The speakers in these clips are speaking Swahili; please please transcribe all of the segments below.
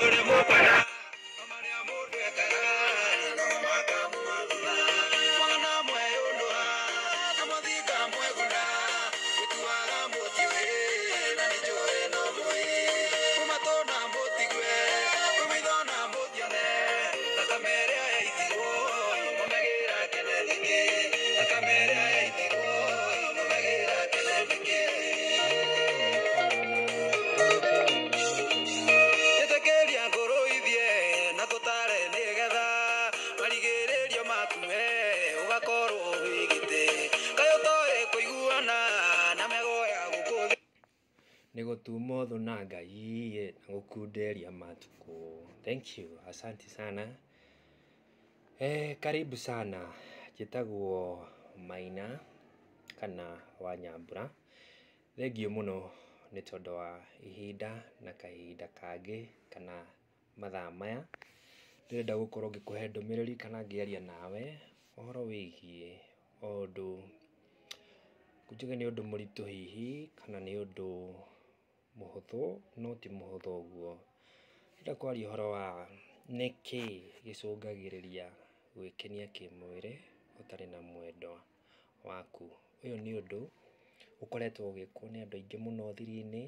Father, move by asanti sana e, karibu sana njĩtagwo maina kana wanyambura thengio mũno nĩ tondũ wa ihinda na kahinda kangĩ kana mathaa maya ndĩrenda gũkorwo ngĩkũhe ndũmĩrĩri kana ngĩaria nawe ũhoro wĩgiĩ o ũndũ njuge nĩ ũndũ mũritũ hihi kana nĩ ũndũ mũhũthũ no ti mũhũthũ ũguo ndĩrenda kwaria ũhoro wa Nĩkĩ gĩcũngagĩrĩria gwĩkenia kĩmwĩrĩ ũtarĩ na mwendwa waku? Ũyũ nĩ ũndũ ũkoretwo ũgĩkwo nĩ andũ aingĩ mũno thiri-inĩ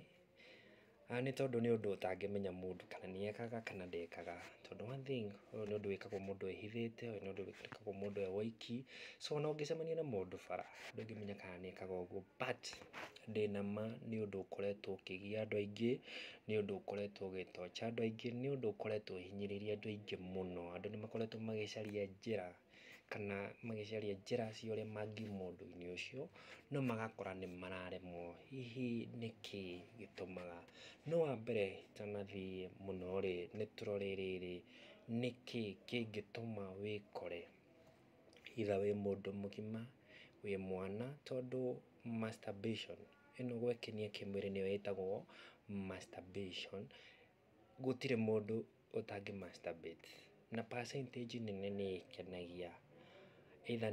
Ah, nĩ tondũ nĩ ũndũ ũtangĩmenya mũndũ kana ekaga kana ndekaga tondũ one thing ũyũ nĩ ũndũ wĩkagwo mũndũ ehithĩte, ũyũ nĩ ũndũ wĩkagwo mũndũ e woiki, so ona ũngĩcemania na mũndũ bara ndũngĩmenya kana nĩekaga ũguo but ndĩna ma nĩ ũndũ ũkoretwo ũkĩgia andũ aingĩ, nĩ ũndũ ũkoretwo ũgĩ hinyä andũ aingĩ, nĩ ũndũ ũkoretwo no andũ aingĩ mũno, andũ caria magĩcaria njĩra kana magĩcaria njĩra cia ũrĩa mangiuma ũndũ-inĩ ũcio, no magakora nĩ mararemwo. Hihi nĩkĩ gĩtũmaga? No wambere itanathiĩ mũno-rĩ, tũrore rĩrĩ, nĩkĩ kĩngĩtũma wĩkore either wĩ mũndũ mũgima, wĩ mwana, tondũ masturbation ĩno gwĩkenia kĩmwĩrĩ nĩyo ĩtagwo masturbation. Gũtirĩ mũndũ ũtangĩ masturbate na percentage nene nĩĩkenagia either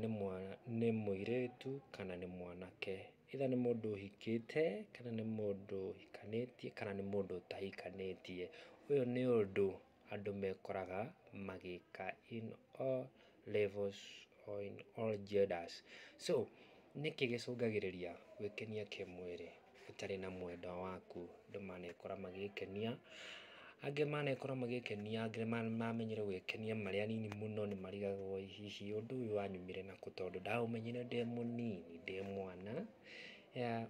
nĩ mũirĩtu kana nĩ mwanake, either nĩ mũndũ ũhikĩte kana nĩ mũndũ ũhikanĩtie kana nĩ mũndũ ũtahikanĩtie. Ũyũ nĩ ũndũ andũ mekoraga magĩka in all levels or in all genders. So nĩkĩ gĩcũngagĩrĩria gwĩkenia kĩmwĩrĩ ũtarĩ na mwendwa waku? Andũ manekora magĩkenia angĩ manakorwo magĩkenia, angĩ mamenyire gwĩkenia marĩ anini mũno nĩ marigagwo ĩ hihi ũndũ ũyũ wanyumire nakũ tondũ ndaũmenyire ndĩ mũnini ndĩ mwana,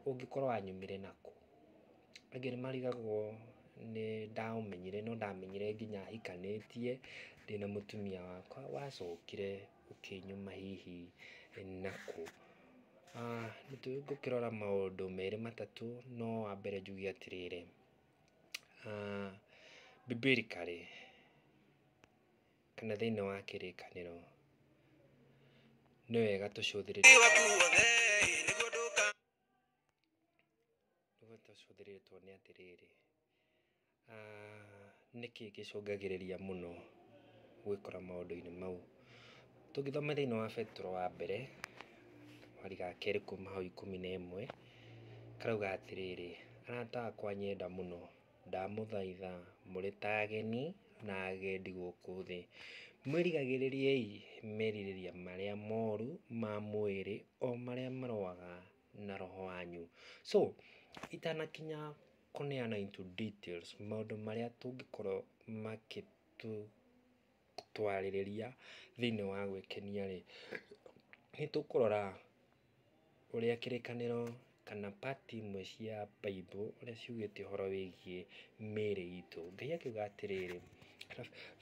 ũngĩkorwo wanyumire nakũ? Angĩ nĩ marigagwo nĩ ndaũmenyire no ndamenyire nginya hikanĩtie ndĩna mũtumia wakwa, wacokire ũkĩnyuma hihi nakũ? Ah, Ngũkĩrora maũndũ merĩ matatũ no wa mbere njuge atĩrĩrĩ. Ah, bibirikally kana thĩinĩ wa kĩrĩkanĩro nĩ wega tũcũthĩrĩrie nĩguo tũcũthĩrĩrie tuone atĩrĩrĩ nĩkĩĩ gĩcũngagĩrĩria mũno gwĩkora maũndũ-inĩ mau tũngĩthoma thĩinĩ wa betũro wa mbere kamwari ga kerĩ kuma hau ikũmi na ĩmwe karauga atĩrĩrĩ arata akwa nyenda mũno ndamũthaitha mũrĩ ta ageni na agendi gũkũ thĩ, mwĩrigagĩrĩriei merirĩria marĩa moru ma mwĩrĩ o marĩa marũaga na roho wanyu. So itanakinya kũneana into details maũndũ marĩa tũngĩkorwo magĩtũtwarĩrĩria thĩiniĩ wa gwĩkenia rĩ, nĩtũkũrora ũrĩa kĩrĩkanĩro kana part imwe cia Bible ũrĩa ciugĩte ũhoro wĩgiĩ mĩĩrĩ itũ. Ngai akiuga atĩrĩrĩ,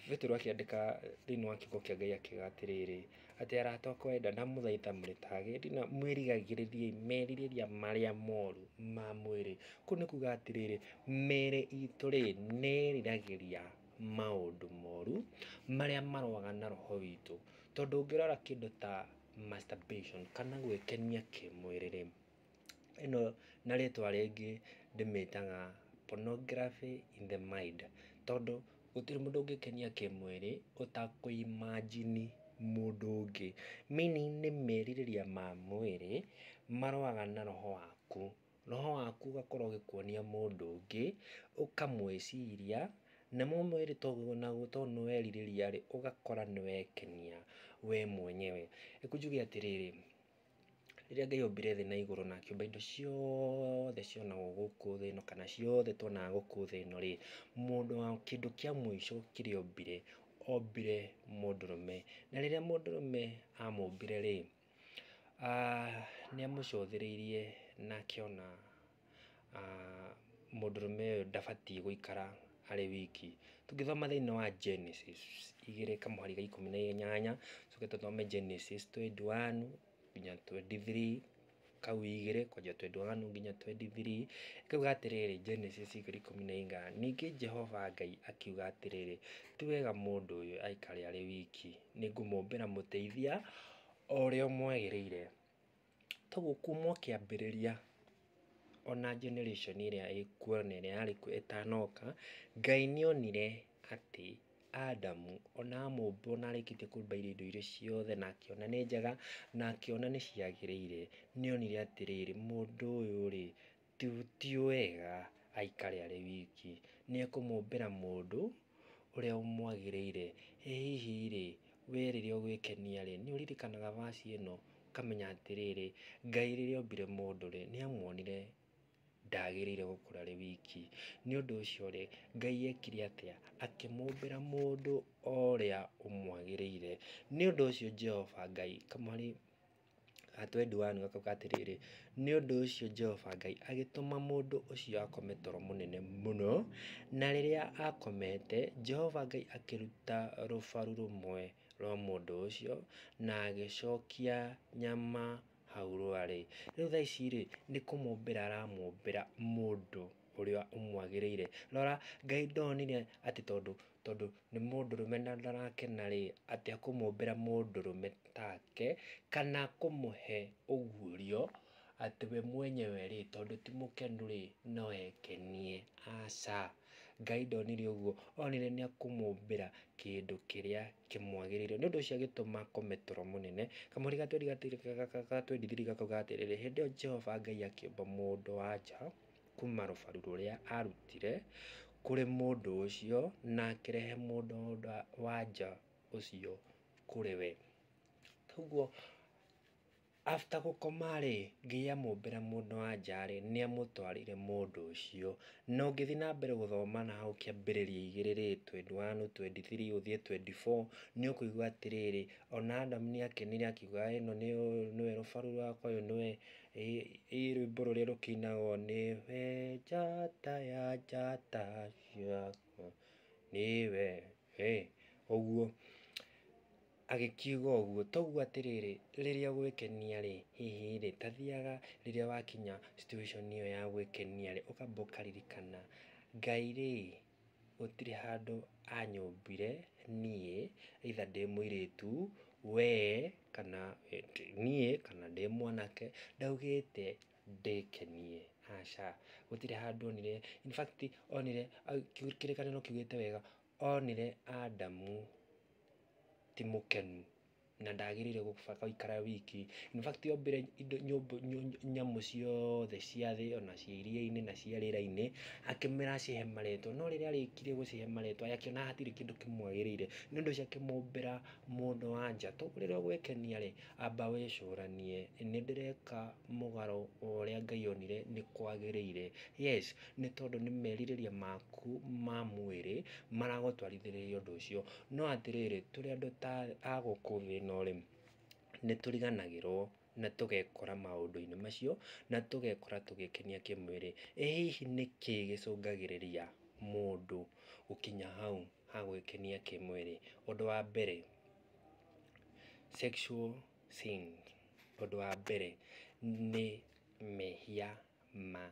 Petero akĩandĩka thĩinĩ wa kiugo kĩa Ngai akiuga atĩrĩrĩ, atĩ arata akwa enda ndamũthaitha mũrĩ ta agendi na mwĩrigagĩrĩrie merirĩria marĩa moru ma mwĩrĩ. Kũu nĩ kuuga atĩrĩrĩ, mĩĩrĩ itũ rĩ, nĩ ĩriragĩria maũndũ moru marĩa marũaga na roho witũ. Tondũ ũngĩrora kĩndũ ta masturbation kana gwĩkenia kĩmwĩrĩ rĩ, ĩno na rĩtwa rĩngĩ ndĩmĩtaga pornography in the mind tondũ gũtirĩ mũndũ ũngĩkenia kĩmwĩrĩ ũtakũimajini mũndũ ũngĩ, meaning nĩ merirĩria ma mwĩrĩ maroraga na roho waku, roho waku ũgakorwo ũgĩkuonia mũndũ ũngĩ, ũkamwĩciria, namo mwĩrĩ toguo naguo tondũ nĩwerirĩria-rĩ, ũgakora nĩwekenia we mwenyewe. Rĩu njuge atĩrĩrĩ rĩrĩa Ngai ombire thĩ na igũrũ na akĩũmba indo ciothe cionagwo gũkũ thĩ ĩno kana ciothe tuonaga gũkũ thĩ ĩno rĩ, mũndũ wa kĩndũ kĩa mũico kĩrĩa ombire, ombire mũndũrũme. Na rĩrĩa mũndũrũme amũmbire rĩ, amũcũthĩrĩirie na akĩona mũndũrũme ũyũ ndabatiĩ gũikara arĩ wiki. Tũngĩthoma thĩiniĩ wa Genesis igĩrĩ kamũhari ga ikũmi na inyanya, tũcoke tũthome Genesis twenty one nginya 23 kau igire kwanjia 21 nginya 23 ikauga atiriri Genesis igiri ikumi na inya ningĩ Jehova Ngai akiuga atiriri ti wega mũndũ ũyũ aikare arĩ wiki nĩngũmũmbĩra mũteithia o ũrĩa ũmwagĩrĩire toguo kuma kĩambĩrĩria ona generation ĩrĩa ĩkuo na ĩrĩa yarĩ kuo ĩtanoka Ngai nĩonire atĩ Adamu ona amũmbwo na arĩkĩtie kũrũmbũiya indo iria ciothe na akĩona nĩ njega na akĩona nĩciagĩrĩire, onire atĩrĩrĩ, mũndũ ũyũ rĩ, ti wega aikare arĩ wiki, nĩekũmũmbĩra mũndũ ũrĩa ũmwagĩrĩire. Ĩ hihi rĩ, we rĩrĩa ũgwĩkenia rĩ, nĩũririkanaga vaci ĩno ũkamenya atĩrĩrĩ, Ngai rĩrĩa ombire mũndũ rĩ, amuonire ndagĩrĩire gũkũra arĩ wiki nĩ ũndũ ũcio rĩ Ngai ekire atĩa akĩmũmbĩra mũndũ o ũrĩa ũmwagĩrĩire nĩ ũndũ ũcio Jehova Ngai kamari ga 21 gakauga atĩrĩrĩ nĩ ũndũ ũcio Jehova Ngai agĩtũma mũndũ ũcio akome toro mũnene mũno na rĩrĩa akomete Jehova Ngai akĩruta rũbaru rũmwe rwa mũndũ ũcio na agĩcokia nyama hau rä rĩu thaa ici rĩ nĩ kũmũmbĩra aramũmbĩra mũndũ ũrĩa ũmwagĩrĩire rora Ngai ndonire atĩ tondũ tondũ nĩ mũndũrũme na ndarakena rĩ atĩ rå mũndũrũme take kana kũmũhe ũguũrio atĩ we mwenyewe rĩ tondũ ti mũkenu rĩ no ekenie aca Ngai ndonire ũguo, onire nĩ akũmũmbĩra kĩndũ kĩrĩa kĩmwagĩrĩire nĩ ũndũ ũcio agĩtũma akome toro mũnene kamũhari ga twendi thiri gakauga atĩrĩrĩ hĩndĩ ĩyo Jehova Ngai akĩũmba mũndũ wa nja kuma rũbaru rũrĩa arutire kũrĩ mũndũ ũcio na akĩrehe mũndũ wa nja ũcio kũrĩ we. Koguo After gũkoma rĩ, Ngai amũmbĩra mũndũ wa nja rĩ, nĩ amũtwarire mũndũ ũcio. Na ũngĩthiĩ na mbere gũthoma na hau kĩambĩrĩria igĩrĩ rĩ, twenty one, twenty three ũthiĩ twenty four, nĩ ũkũigua atĩrĩrĩ, ona Adamu nĩ akenire akiuga ĩno nĩwe rũbaru rwakwa, ũyũ nĩwe rwĩmbo rũrĩa rũkĩinagwo we njata ya njata ciakwa, nĩwe ũguo. Agĩkiuga ũguo toguo atĩrĩrĩ, rĩrĩa ũgwĩkenia rĩ, hihi rĩ, ta thiaga rĩrĩa wakinya situation ĩyo ya gwĩkenia rĩ, ũkamba ũkaririkana Ngai rĩ, gũtirĩ handũ anyũmbire niĩ either ndĩ mũirĩtu, wee kana niĩ kana ndĩ mwanake, ndaugĩte ndĩkenie, aca, gũtirĩ handũ onire, in fact onire kĩrĩkanĩro kiugĩte wega, onire Adamu thì một kênh na ndagĩrĩire gũbanga gũikara wiki in fact ombĩre indo nyamũ ciothe cia thĩ ona cia iria-inĩ na cia rĩera-inĩ akĩmera acihe marĩtwa no rĩrĩa arĩkirie gũcihe marĩtwa akĩona hatirĩ kĩndũ kĩmwagĩrĩire nĩ ũndũ ũcio akĩmũmbĩra mũndũ wa nja rĩrĩa ũgwĩkenia rĩ amba wĩcũranie nĩ ndĩreka mũgarũ o ũrĩa Ngai onire nĩ kwagĩrĩire yes nĩ tondũ nĩ merirĩria maku ma mwĩrĩ maragũtwarithĩrĩria ũndũ ũcio no atĩrĩrĩ tũrĩ andũ ta a gũkũ thĩ no rĩ nĩ tũriganagĩrwo na tũgekora maũndũ-inĩ macio na tũgekora tũgĩkenia kĩmwĩrĩ. Ĩ hihi nĩkĩĩ gĩcũngagĩrĩria mũndũ gũkinya hau ha gwĩkenia kĩmwĩrĩ? Ũndũ wa mbere sexual sins ũndũ wa mbere nĩ mehia ma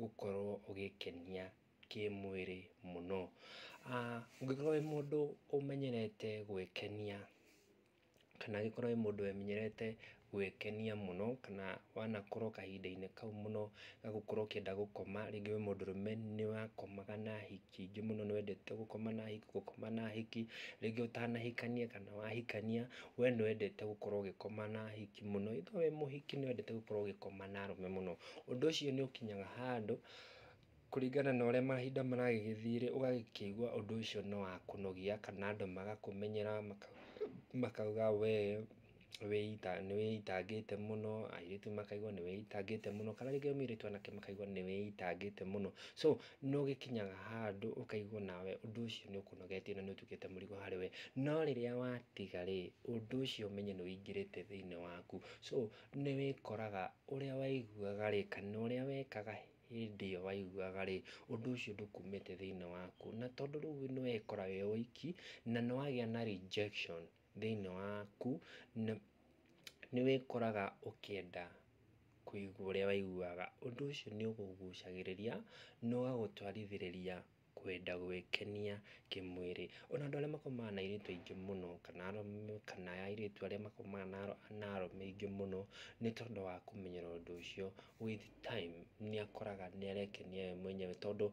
gũkorwo ũgĩkenia kĩmwĩrĩ mũno. Ah, ũngĩkorwo wĩ mũndũ ũmenyerete gwĩkenia kana agĩkorwo e mũndũ wĩmenyerete gwĩkenia mũno kana wanakorwo kahinda-inĩ kau mũno ga gũkorwo ũkĩenda gũkoma, rĩngĩ wĩ mũndũrũme nĩwakomaga na ahiki aingĩ mũno nĩwendete gũkoma na ahiki, gũkoma na ahiki, rĩngĩ ũtanahikania kana wahikania, we nĩwendete gũkorwo ũgĩkoma na ahiki mũno, either wĩ mũhiki nĩwendete gũkorwo ũgĩkoma na arũme mũno. Ũndũ ũcio nĩũkinyaga handũ kũringana na ũrĩa mahinda maragĩgĩthiĩ-rĩ, ũgagĩkĩigua ũndũ ũcio nĩwakũnogia kana andũ magakũmenyera maka makauga we nĩwĩitangĩte mũno airĩtu makaigua nĩwĩitangĩte mũno kana rĩngĩ mũirĩtu anake makaigua nĩwĩitangĩte mũno so no gĩkinyaga handũ ũkaigua nawe ũndũ ũcio nĩ ũkũnogetie na nĩ ũtuĩkĩte mũrigo harĩ we no rĩrĩa watiga rĩ ũndũ ũcio ũmenye nĩ wĩingĩrĩte thĩinĩ waku so nĩ wĩkoraga ũrĩa waiguaga rĩ kana ũrĩa wekaga hĩndĩ ĩyo waiguaga rĩ ũndũ ũcio ndũkumĩte thĩinĩ waku na tondũ rĩu nĩwekora we woiki na nĩwagĩa na rejection thĩiniĩ waku na nĩwĩkoraga ũkĩenda kũigua ũrĩa waiguaga. Ũndũ ũcio nĩũkũgucagĩrĩria na ũgagũtwarithĩrĩria kwenda gwĩkenia kĩmwĩrĩ. Ona andũ arĩa makomaga na airĩtu aingĩ mũno kana arũme kana airĩtu arĩa makomaga na arũme aingĩ mũno nĩ tondũ wa kũmenyera ũndũ ũcio with time nĩakoraga nĩarekenia we mwenyewe tondũ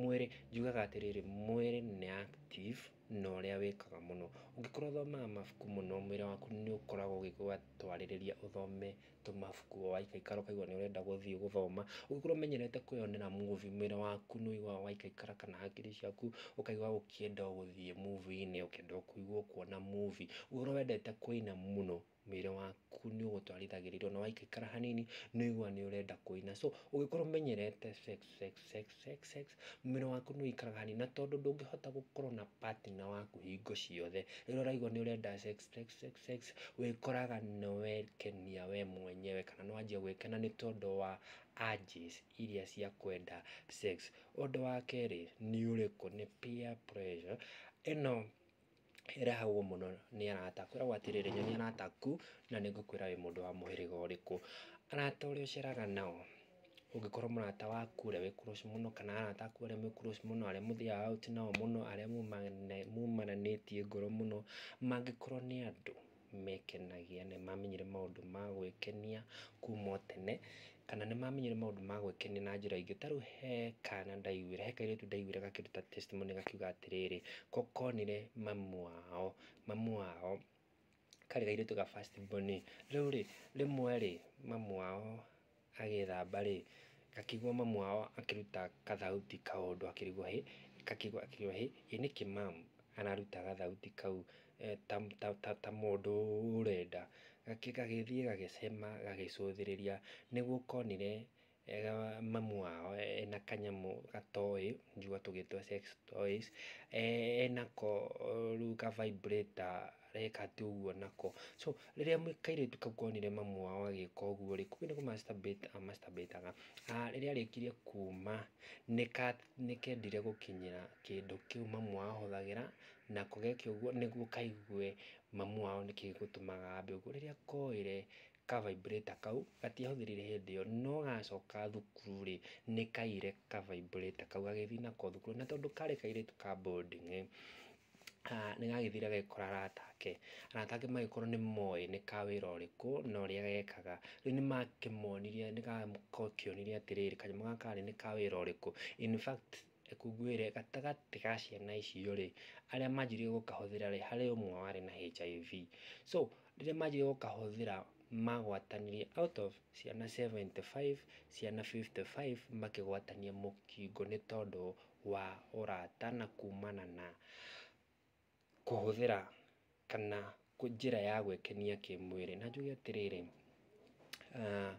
mwĩrĩ, njugaga atĩrĩrĩ, mwĩrĩ nĩ active na ũrĩa wĩkaga mũno. Ũngĩkorwo ũthomaga mabuku mũno mwĩrĩ waku nĩ ũkoragwo ũgĩgwatwarĩrĩria ũthome tũmabuku o waikaikara ũkaigua nĩ ũrenda gũthiĩ gũthoma. Ũngĩkorwo ũmenyerete kwĩyonera movie mwĩrĩ waku nĩ ũiguaga waikaikara kana hakiri ciaku ũkaigua ũkĩenda inä å movie-inĩ, ũkĩenda o kũigua kuona movie. Ũngĩkorwo wendete kũina mũno mwĩrĩ waku nĩ ũgũtwarithagĩrĩrio na waikaikara hanini nĩ ũigua nĩ ũrenda kũina so ũngĩkorwo ũmenyerete sex sex sex sex sex mwĩrĩ waku nĩ ũikaraga hanini na tondũ ndũngĩhota gũkorwo na partner waku hingo ciothe rĩrĩa ũraigua nĩ ũrenda sex sex sex sex wĩkoraga nĩ wekenia we mwenyewe kana nĩ wanjia gwĩkena nĩ tondũ wa urges iria cia kwenda sex. Ũndũ wa kerĩ nĩ ũrĩkũ? Nĩ peer pressure ĩno ĩrehagwo mũno nĩ arata akoragwo atĩrĩrĩ nyonia arata aku na nĩngũkwĩra wĩ mũndũ wa mũhĩrĩga ũrĩkũ. Arata ũrĩa ũceraga nao, ũngĩkorwo mũrata waku ũrĩa wĩ close mũno kana arata aku arĩa mwĩ close mũno, arĩa mũthiaga out nao mũno, arĩa mumananĩtie ngoro mũno, mangĩkorwo nĩ andũ mekenagia, nĩmamenyire maũndũ ma gwĩkenia kuma o tene kana nä mamenyire maå ndå ma gwäkenia na njä ra ingä tarä u he kana ndaiguä re he kairä ndaiguä re gakä ruta testimony gakiuga atä rä rä konire mamu wao mamu wao karä gairä tu ga rä u rä rĩmwe rä mamu wao agethamba rä gakigua mamu wao akiruta kathauti kaundu akirigwa hi kakigwa akirigwa hi ĩ nĩkĩ mamu anaruta gathauti kau ta, eh, ta, ta, ta mũndũ ũrenda gagĩthiĩ gagĩcema gagĩcũthĩrĩria konire eh, mamu wao eh, ena kanyamũ gatoy njũa tũgĩtwa sex toys eh, enako rĩu ka vibrator rekat uguo nako so riria kairitu kau konire mamu wao agika uguo ri kumbe nigu masturbate amasturbataga ah, ah, riria arikirie kuma nikendire gukinyira kindu kiu mamu wao ahuthagira nako geke uguo niguo kaigue mamu wao niki gutumaga ambe uguo a koire ka vibrator kau gatiahũthĩrire hĩndĩ ĩyo no gacoka thukuru rĩ nĩ kaire ka vibrator kau gagĩthiĩ nako thukuru na tondũ karĩ kairĩtu ka boarding nĩ gagĩthire gagĩkora arata ake, arata ake magĩkorwo nĩ moĩ nĩ ka wĩra ũrĩkũ na ũrĩa gekaga, rĩu nĩ makĩmonirie nĩ gakĩonirie atĩrĩrĩ kanyamũ gaka karĩ nĩ ka wĩra ũrĩkũ, in fact ngwĩre gatagatĩ ga ciana icio rĩ, arĩa manjirie gũkahũthĩra rĩ, harĩ ũmwe warĩ na HIV, so rĩrĩa manjirie gũkahũthĩra magwatanirie out of ciana seventy five ciana fifty five makĩgwatania mũkingo nĩ tondũ wa ũrata na kumana na kũhũthĩra kana njĩra ya gwĩkenia kĩmwĩrĩ. Na njuge atĩrĩrĩ, ah,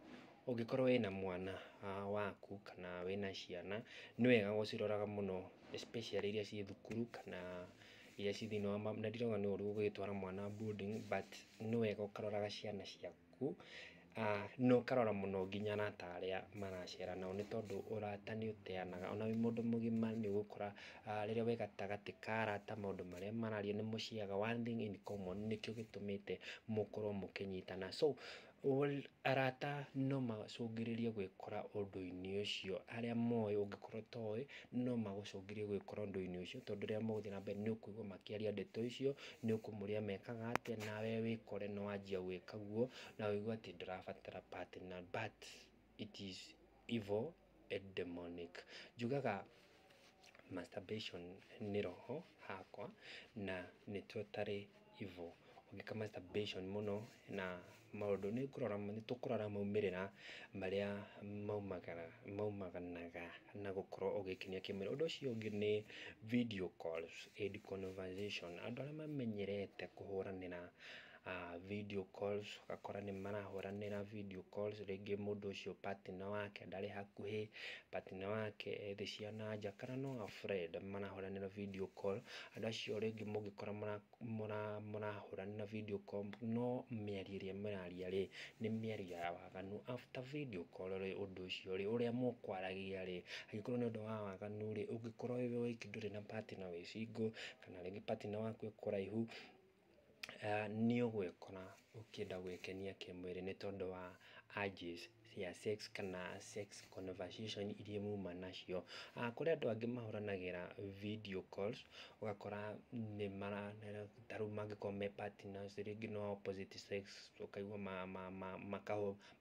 ũngĩkorwo wĩna mwana ah, waku kana wĩna ciana, nĩ wega gũciroraga mũno especially iria ciĩ thukuru kana iria ciĩ thĩiniĩ wa na ndirauga nĩ ũru gũgĩtwara mwana boarding but nĩ wega ũkaroraga ciana ciaku Ah, no ũkarora mũno nginya arata arĩa maraceera nao nĩ tondũ ũrata nĩ ũteanaga. Ona wĩ mũndũ mũgima nĩ ũgũkora ah, rĩrĩa wĩ gatagatĩ ka arata maũndũ marĩa mararia nĩ mũceaga one thing in common nĩkĩo gĩtũmĩte mũkorwo mũkĩnyitana so arata no macũngĩrĩrie gwĩkora ũndũ-inĩ ũcio, arĩa moĩ ũngĩkorwo ũtoĩ, no magũcũngĩrĩrie gwĩkora ũndũ-inĩ ũcio, tondũ rĩrĩa mũgũthiĩ na mbere nĩũkũigua makĩaria ndeto icio, nĩũkũmũria mekaga atĩa, nawe wĩkore nĩwanjia gwĩka guo, na wĩigue atĩ ndũrabatara partner but it is evil and demonic. Njugaga masturbation nĩ roho hakwa, na nĩtuo tarĩ evil ũngĩka masturbation mũno na maũndũ nĩ kũrora nĩ tũkũrora maumĩrĩra marĩa maumagara maumanaga na gũkorwo ũgĩkenia kĩmwĩrĩ. Ũndũ ũcio ũngĩ nĩ video calls and conversation. Andũ arĩa mamenyerete kũhũranĩra Ah, video calls ũgakora nĩ marahũranĩra video calls rĩngĩ mũndũ ũcio partner wake ndarĩ hakuhĩ, partner wake e thĩ cia na nja kana no a friend marahũranĩra video call, andũ acio rĩngĩ mũngĩkora mũrahũranĩra video call no mĩario ĩrĩa mũraria rĩ, nĩ mĩario ya waganu after video call rĩ, ũndũ ũcio rĩ, ũrĩa mũkwaragia rĩ, angĩkorwo nĩ ũndũ wa waganu rĩ, ũngĩkorwo wĩ wiki ndũrĩ na partner wĩ single kana rĩngĩ partner waku e kũraihu Eh, nĩ ũgwĩkora ũkĩenda gwĩkenia kĩmwĩrĩ nĩ tondũ wa urges cia sex kana sex conversation iria muma nacio. Ah, kũrĩ andũ angĩ mahũranagĩra video calls, ũgakora nĩ mara ta rĩu mangĩkorwo me partners rĩngĩ no opposite sex ũkaigua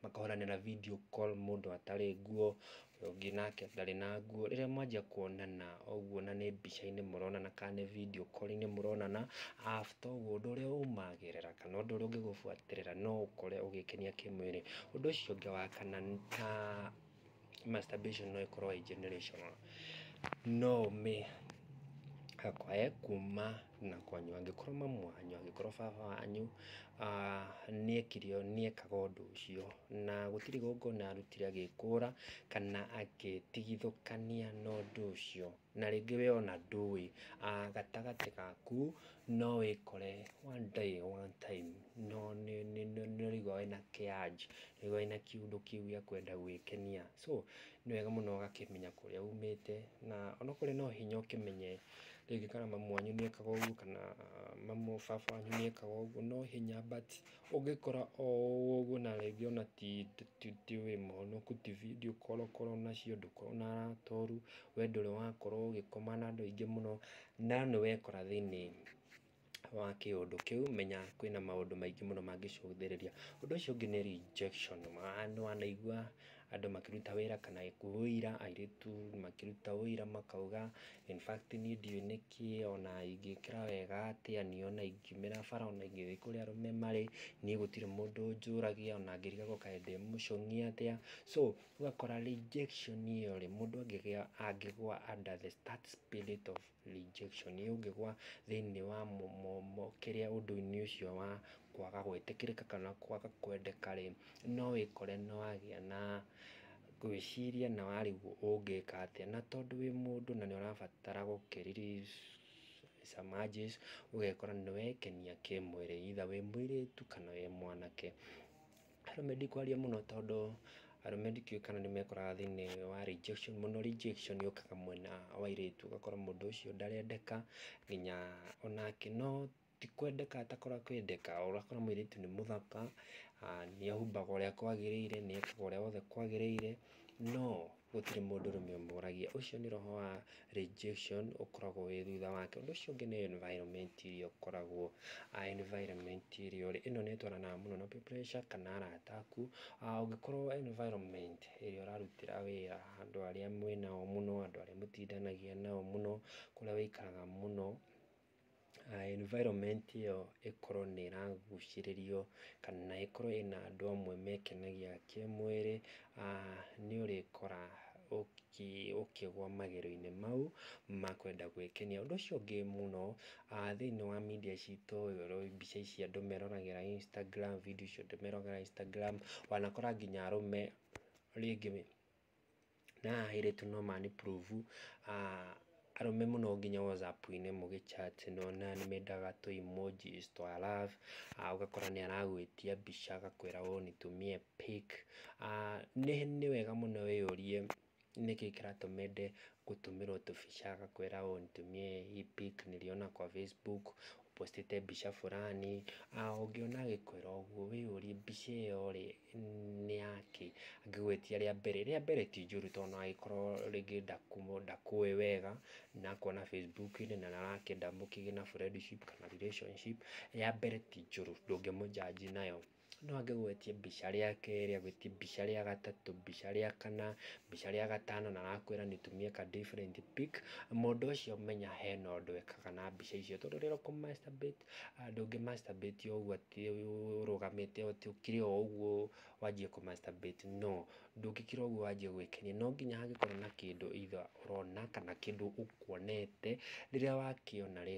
makahũranĩra video call mũndũ atarĩ nguo ũngĩ nake ndarĩ na nguo rĩrĩa mwanjia kuonana ũguo na nĩ mbica-inĩ mũronana kana nĩ video call-inĩ mũronana after ũguo ũndũ ũrĩa umagĩrĩra kana ũndũ ũrĩa ũngĩgũbuatĩrĩra no ũkore ũgĩkenia kĩmwĩrĩ. Ũndũ ũcio ũngĩ wa kana ta masturbation no ĩkorwo ĩ generational, no ũmĩhote kuma na kwanyu angĩkorwo mamu wanyu, angĩkorwo baba wanyu ah, nĩekire ũũ, nĩekaga ũndũ ũcio, na gũtirĩ igongona arutire agĩkũra kana agĩtigithũkania na ũndũ ũcio, na rĩngĩ we ona ndũĩ, ah, gatagatĩ gaku no wĩkore one day one time no nĩũraigua wĩna kĩ urge nĩũraigua wĩna kĩũndũ kĩu gĩa kwenda gwĩkenia, so nĩwega mũno ũgakĩmenya kũrĩa umĩte na ona kũrĩ na ũhinya ũkĩmenye. rĩngĩ kana mamu wanyu nĩ ekaga ũguo kana ah, mamu baba wanyu nĩ ekaga ũguo no hinya but ũngĩkora o ũguo na rĩngĩ ona ti wĩ mũhonoku ti video call ũkorwo nacio ndũkorwo na arata oru we ndũrĩ wakorwo ũgĩkoma na andũ aingĩ mũno na nĩ wekora thĩiniĩ wa kĩũndũ kĩu menya kwĩna maũndũ maingĩ mũno mangĩcũthĩrĩria ũndũ ũcio ũngĩ nĩ rejection wanaigua andũ makĩruta wĩra kana wĩira airĩtu makĩruta wĩira makauga in fact niĩ ndiũĩ nĩkĩĩ ona ingĩkĩra wega atĩa niĩ ona ingiumĩra bara ona ingĩthiĩ kũrĩa arũme marĩ niĩ gũtirĩ mũndũ ũnjũragia ona ngĩrigagwo kaĩ ndĩ mũcong'i atĩa so ũgakora rejection ĩyo rĩ mũndũ angĩgĩa angĩgwa under the start spirit of rejection ũngĩgwa thĩiniĩ wa kĩrĩa ũndũ-inĩ ũcio wa kwaga gwĩtĩkĩrĩka kana kwaga kwendeka rĩ no wĩkore nĩ wagĩa na gwĩciria na warigwo ũngĩka atĩa na tondũ wĩ mũndũ na nĩ ũrabatara gũkĩ ũgekora nĩ wekenia kĩmwĩrĩ either wĩ mũirĩtu kana wĩ mwanake arũme ndikwaria mũno tondũ arũme ndikĩũĩ kana nĩ mekoraga thĩinĩ wa rejection mũno rejection yũkaga mwena wa airĩtu ũgakora mũndũ ũcio ndarendeka nginya onake no ti kwendeka atakora kwendeka ũrakora mũirĩtu nĩ mũthaka nĩ ahumbaga ũrĩa kwagĩrĩire nĩ ekaga ũrĩa wothe kwagĩrĩire no gũtirĩ mũndũ ũrũme ũmũragia ũcio nĩ roho wa rejection ũkoragwo wĩ thutha wake ũndũ ũcio ũngĩ nĩ environment iria ũkoragwo environment iria ũrĩ ĩno nĩ ĩtwaranaga mũno na peer pressure kana arata aku ũngĩkorwo environment ĩrĩa ũrarutĩra wĩra andũ arĩa mwĩnao mũno andũ arĩa mũtindanagia nao mũno kũrĩa ũikaraga mũno environment ĩyo ĩkorwo nĩ ĩragucĩrĩrio kana ĩkorwo ĩna andũ amwe mekenagia kĩmwĩrĩ, nĩ ũrĩkora ũkĩgwa magerio-inĩ mau ma kwenda gwĩkenia. Ũndũ ũcio ũngĩ mũno thĩiniĩ wa media citũ, mbica ici andũ meroragĩra Instagram, video icio andũ meroragĩra Instagram, wanakora nginya arũme rĩngĩ na airĩtu no mani prove arume muno nginya whatsapp-inä må gä chat nona nä mendaga tå emojis twa love uh, ũgakora nä aragwĩtia mbica agakwĩra wo nitumie pic uh, nä wega må no wä ũrie nä kä käratå mende gå tå mä rwo tå bica agakwä ra o nitumie hii pic niliona kwa facebook upostite mbica fulani ũngĩona agĩkwĩra ũguo wĩyũrie mbica ĩyo rĩ nĩ yakĩ, angĩgwĩtia rĩa mbere rĩa mbere ti njũru tondũ no agĩkorwo rĩngĩ ndakũĩ wega na akuona Facebook-inĩ na arakĩenda mũkĩgĩe na friendship kana relationship ya mbere ti njũru ndũngĩmũjanji nayo no ange gwetie mbica rĩa kerĩ agwĩtie mbica rĩa gatatũ mbica rĩa kana mbica rĩa gatano na arakwĩra nitumie ka different pic mũndũ ũcio menya hena ũndũ ekaga na mbica icio tondũ rĩrĩa ũkũ masturbate ah, ndũngĩ masturbate ũguo atĩ ũrũgamĩte atĩ ũkire o ũguo wanjie kũ masturbate no ndũngĩkira ũguo wanjie gwĩkenia no nginya hangĩkorwo na kĩndũ either ũrona kana kĩndũ ũkuonete rĩrĩa wakĩona rĩ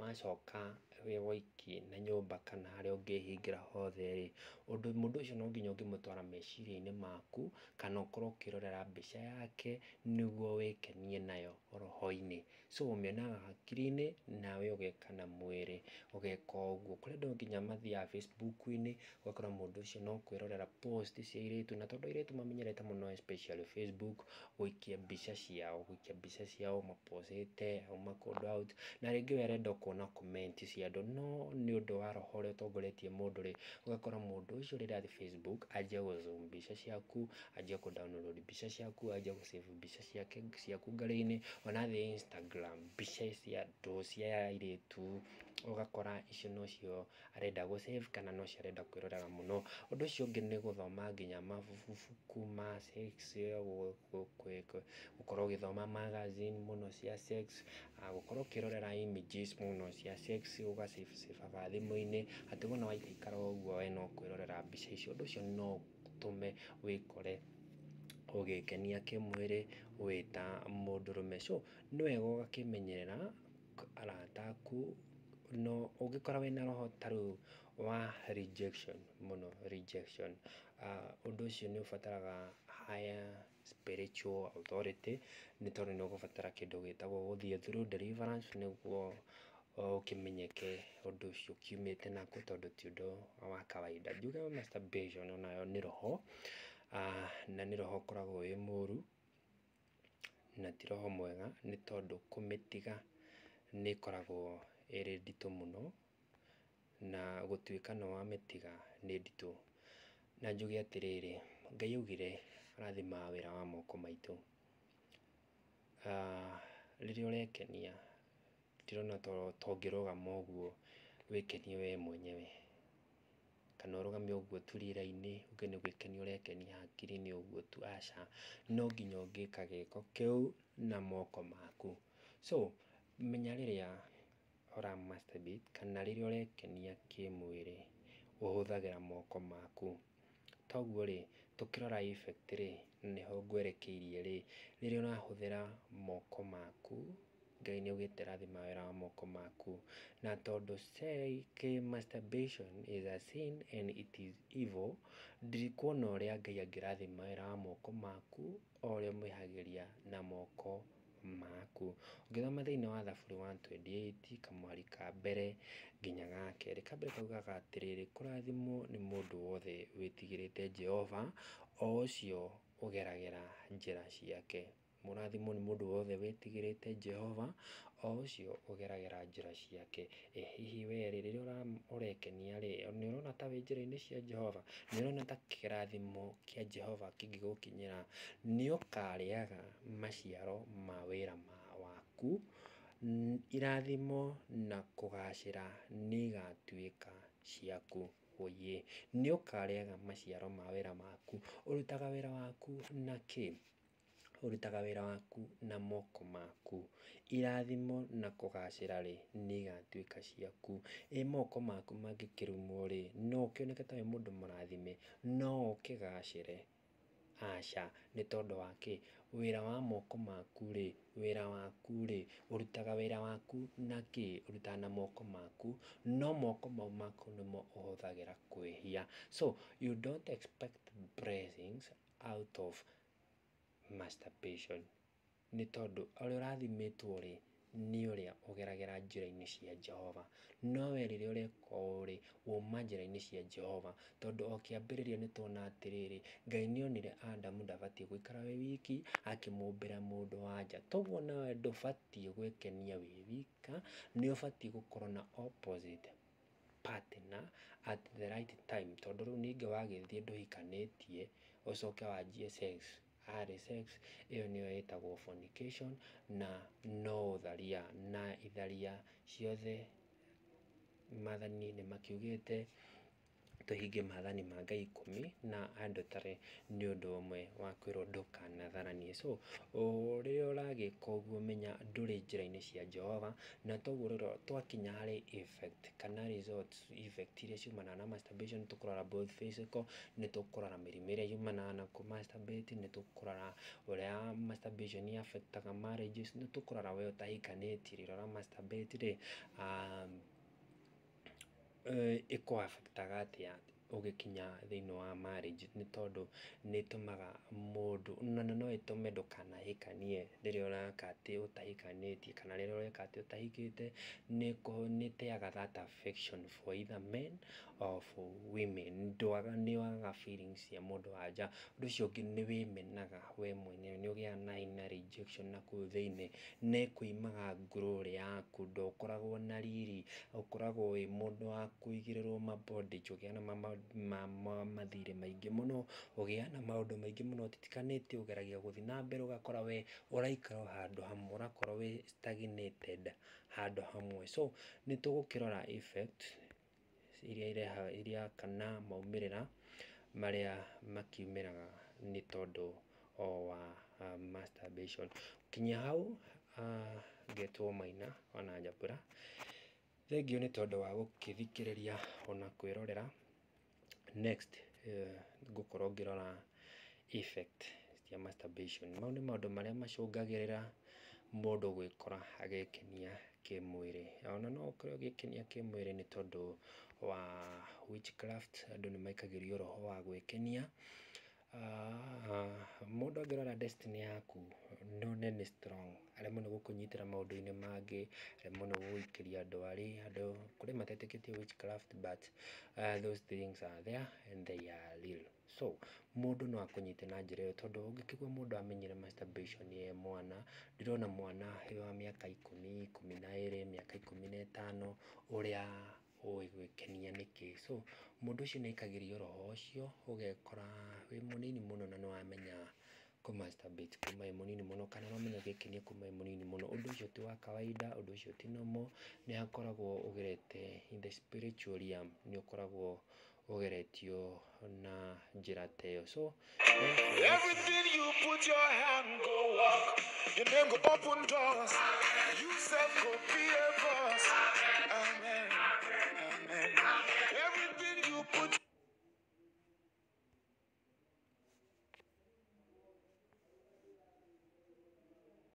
wacoka wĩ woiki na nyũmba kana harĩa ũngĩhingĩra hothe rĩ, ũndũ mũndũ ũcio no nginya ũngĩmũtwara meciria-inĩ maku, kana ũkorwo ũkĩrorera mbica yake nĩguo wĩkenie nayo roho-inĩ so ũmĩonaga hakiri-inĩ nawe ũgeka na mwĩrĩ ũgeka ũguo kũrĩa andũ nginya mathiaga facebook-inĩ ũgakora mũndũ ũcio no kwĩrorera post cia airĩtu na tondũ airĩtu mamenyerete mũno especially facebook gũikia mbica ciao gũikia mbica ciao mapocĩte auma kũndũ out na rĩngĩ we arenda kuona comment cia andũ no nĩ ũndũ wa roho ũrĩa ũtongoretie mũndũ rĩ ũgakora mũndũ ũcio rĩrĩa athiĩ facebook anjia gũzoom mbica ciaku anjia kũ download mbica ciaku anjia gũ save mbica ciake ciaku ngari-inĩ ona thĩ Instagram mbica cia andũ cia airĩtu ũgakora icio nocio arenda gũ save kana nocio arenda kwĩrorera mũno. Ũndũ ũcio ũngĩ nĩ gũthoma nginya mabuku ma sex, gũkorwo ũgĩthoma magazine mũno cia sex, ah, gũkorwo ũkĩrorera images mũno cia sex ũga save save thimũ-inĩ, atĩ wona waikaikara ikara ũguo we no kwĩrorera mbica icio, ũndũ ũcio no ũtũme wĩkore ũgĩkenia kĩmwĩrĩ wĩ ta mũndũrũme. So nĩ wega ũgakĩmenyerera arata aku no ũngĩkora wĩna roho ta rĩu wa rejection mũno rejection, ah, ũndũ ũcio nĩũbataraga higher spiritual authority nĩ tondũ nĩũgũbatara kĩndũ gĩtagwo gũthiĩ through deliverance nĩguo ũkĩmenyeke ũndũ ũcio ũkiumĩte nakũ tondũ ti ũndũ wa kawaida. Njuge masturbation onayo nĩ roho Ah, na nä roho ũkoragwo wĩ mũru na ti roho mwega nĩ tondũ kũmĩtiga nĩ ĩkoragwo ĩrĩ nditũ mũno na gũtuĩka nĩ wamĩtiga nĩ nditũ. Na njuge atĩrĩrĩ, Ngai augire arathimaga wĩra wa moko maitũ. Ah, rĩrĩa ũrekenia ndirona ta ũngĩrũgama ũguo wĩkenie we mwenyewe kana ũrũgame ũguo tu rĩera-inĩ uge nĩ gwĩkenia ũrekenia hakiri nĩ ũguo tu aca, no nginya ũngĩka gĩko kĩu na moko maku. So menya rĩrĩa ũra masturbate kana rĩrĩa ũrekenia kĩmwĩrĩ ũhũthagĩra moko maku. Toguo rĩ, tũkĩrora effect rĩ, na nĩho ngwerekeirie rĩ, rĩrĩa ũrahũthĩra moko maku Ngai nĩaugĩte rathima ra wa moko maku na tondũ self masturbation is a sin and it is evil ndikuona ũrĩa Ngai angĩrathima wĩra wa moko maku o ũrĩa mwĩhagĩria na moko maku ũngĩthoma thĩinĩ wa Thaburi 128 kamwari ka mbere nginya ga kerĩ ka mbere kaugaga atĩrĩrĩ kũrathimwo nĩ mũndũ wothe wĩtigĩrĩte Jehova o ũcio ũgeragĩra njĩra ciake mũrathimo nĩ mũndũ wothe wĩtigĩrĩte Jehova, o ũcio ũgeragĩra njĩra ciake. Ĩ hihi we rĩ, rĩrĩa ũrekenia rĩ, ũrona ta wĩ njĩra-inĩ cia Jehova? ũrona ta kĩrathimo kĩa Jehova kĩngĩgũkinyĩra? ũkarĩaga maciaro ma wĩra waku, irathimo na kũgacĩra igatuĩka ciaku ũkarĩaga maciaro ma wĩra waku. Ũrutaga wĩra waku na kĩ? ũrutaga wĩra waku na moko maku. Irathimo na kũgacĩra-rĩ, nĩigatuĩka ciaku. Ĩ moko maku mangĩkĩrumwo-rĩ, no ũkĩoneke ta wĩ mũndũ mũrathime, no ũkĩgacĩre? Aca, nĩ tondũ wa kĩ? Wĩra wa moko maku-rĩ, wĩra waku-rĩ, ũrutaga wĩra waku na kĩ? Ũrutaga na moko maku, no moko mau maku nĩmo ũhũthagĩra kwĩhia. So, you don't expect blessings out of masturbation nĩ tondũ ũrĩa ũrathimĩtwo rĩ nĩ ũrĩa ũgeragĩra njĩra-inĩ cia Jehova nowe rĩrĩa ũreka ũũ rĩ wauma njĩra-inĩ cia Jehova tondũ o kĩambĩrĩria rä atĩrĩrĩ Ngai onire Adamu ndabatiĩ gũikara wä wiki akĩmũmbĩra mũndũ nja toguo nawe ndũbatiĩ gwĩkenia wĩ wika nĩũbatiĩ gũkorwo na opposite partner at the right time tondũ rĩu ningĩ wagĩthiĩ ndũhikanĩtie ũcoke wanjie sex harĩ sex ĩyo nĩyo ĩtagwo fornication na no ũtharia na itharia ciothe maathani nĩmakiugĩte tũhinge maathani ma Ngai ikũmi na andutare nĩ ũndũ ũmwe wa kwĩrwo ndũkanatharanie so rĩrĩa ũragĩka ũguo menya ndũrĩ njĩra-inĩ cia Jehova na toguo rĩrĩa twakinya harĩ effect kana results effect iria ciumanaga na masturbation nĩ nĩtũkũrora both physical nĩ tũkũrora mĩrimũ ĩrĩa yumanaga na kũ masturbate nĩ tũkũrora ũrĩa masturbation ĩ affect affectaga marriages nĩ tũkũrora we ũtahikanĩtie rĩrĩa ũra masturbate rĩ um, ĩkũaffect aga atĩa thĩ ũgĩkinya thĩiniĩ wa marriage nĩ tondũ nĩ ĩtũmaga mũndũ na no ĩtũme ndũkanahikanie rĩrĩa ũreka atĩ ũtahikanĩtie kana rĩrĩa ũreka atĩ ũtahikĩte, nĩ ĩteaga that affection for either men or for women ndwagaga nĩ wagaga feelings cia mũndũ wa nja. Ũndũ ũcio ũngĩ nĩ wĩmenaga we mwenyewe nĩ ũgĩaga na inner rejection nakũu thĩiniĩ, na ĩkũimaga glory yaku, ndũkoragwo na riri, ũkoragwo wĩ mũndũ wa kũigĩrĩrwo ma bondage ũkĩgĩa na ma... mathirä maingä må no å gä na maå ndå maingä må no titikanä å geragia gå thiä na mbere å we å raikara handå hamwe å rakorwo wä stagnated handå hamwe so nä tå gå kä rora effect iria irehaga iria kana maumä rä ra marĩa makiumĩraga nĩ tondũ o wa uh, masturbation kinya hau uh, ngetwo maina ona njambura thengio nĩ tondũ wa gũkĩthikĩrĩria ona kwĩrorera next eh, gukorwo ngirora effect cia masturbation mau nĩ maũndũ marĩa macũngagĩrĩra mũndũ gwĩkora agekenia kĩmwĩrĩ, ona no ũkorwo ũgĩkenia kĩmwĩrĩ nĩ tondũ wa witchcraft andũ nĩmaikagĩrio roho wa gwĩkenia Ah, mũndũ angĩrora destiny yaku none nĩ strong aremwo nĩ gũkũnyitĩra maũndũ-inĩ mangĩ, aremwo nĩ gũgũikĩria ndwari, andũ kũrĩ matetĩkĩtie witchcraft but uh, those things are there and they are real so mũndũ no akũnyite na njĩra ĩyo tondũ ũngĩkĩigua mũndũ amenyire masturbation e mwana, ndĩrona mwana wa mĩaka ikũmi, ikũmi na ĩrĩ, mĩaka ikũmi na ĩtano ũrĩa ũĩ gwĩkenia nĩkĩ so mũndũ ũcio nĩaikagĩrio roho ũcio ũgekora wĩ mũnini mũno na nĩwamenya kũ masturbate kuma wĩ mũnini mũno kana nĩwamenya gwĩkenia kuma wĩ mũnini mũno. Ũndũ ũcio ti wa kawainda, ũndũ ũcio ti normal, nĩhakoragwo ũgerete in the spiritual realm nĩũkoragwo ũgeretio na njĩra ta ĩyo so everything you put your hand go walk your name go open doors you said go be a boss amen amen everything you put